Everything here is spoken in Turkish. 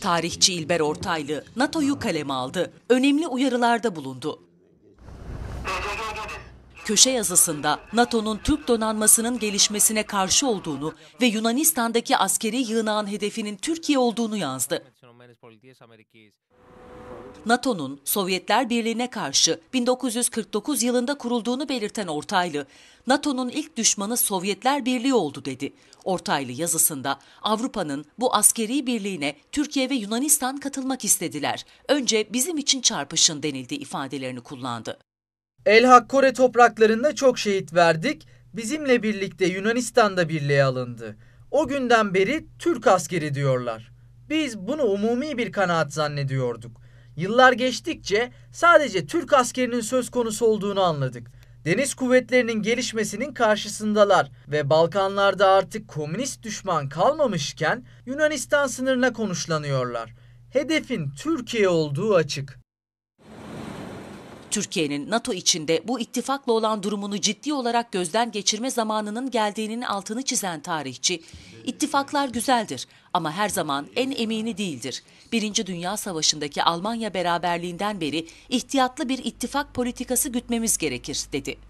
Tarihçi İlber Ortaylı NATO'yu kaleme aldı. Önemli uyarılarda bulundu. Köşe yazısında NATO'nun Türk donanmasının gelişmesine karşı olduğunu ve Yunanistan'daki askeri yığınağın hedefinin Türkiye olduğunu yazdı. NATO'nun Sovyetler Birliği'ne karşı 1949 yılında kurulduğunu belirten Ortaylı, NATO'nun ilk düşmanı Sovyetler Birliği oldu dedi. Ortaylı yazısında Avrupa'nın bu askeri birliğine Türkiye ve Yunanistan katılmak istediler. Önce bizim için çarpışın denildi ifadelerini kullandı. Elhak Kore topraklarında çok şehit verdik. Bizimle birlikte Yunanistan'da birliğe alındı. O günden beri Türk askeri diyorlar. Biz bunu umumi bir kanaat zannediyorduk. Yıllar geçtikçe sadece Türk askerinin söz konusu olduğunu anladık. Deniz kuvvetlerinin gelişmesinin karşısındalar ve Balkanlarda artık komünist düşman kalmamışken Yunanistan sınırına konuşlanıyorlar. Hedefin Türkiye olduğu açık. Türkiye'nin NATO içinde bu ittifakla olan durumunu ciddi olarak gözden geçirme zamanının geldiğinin altını çizen tarihçi, ittifaklar güzeldir ama her zaman en emini değildir. Birinci Dünya Savaşı'ndaki Almanya beraberliğinden beri ihtiyatlı bir ittifak politikası gütmemiz gerekir, dedi.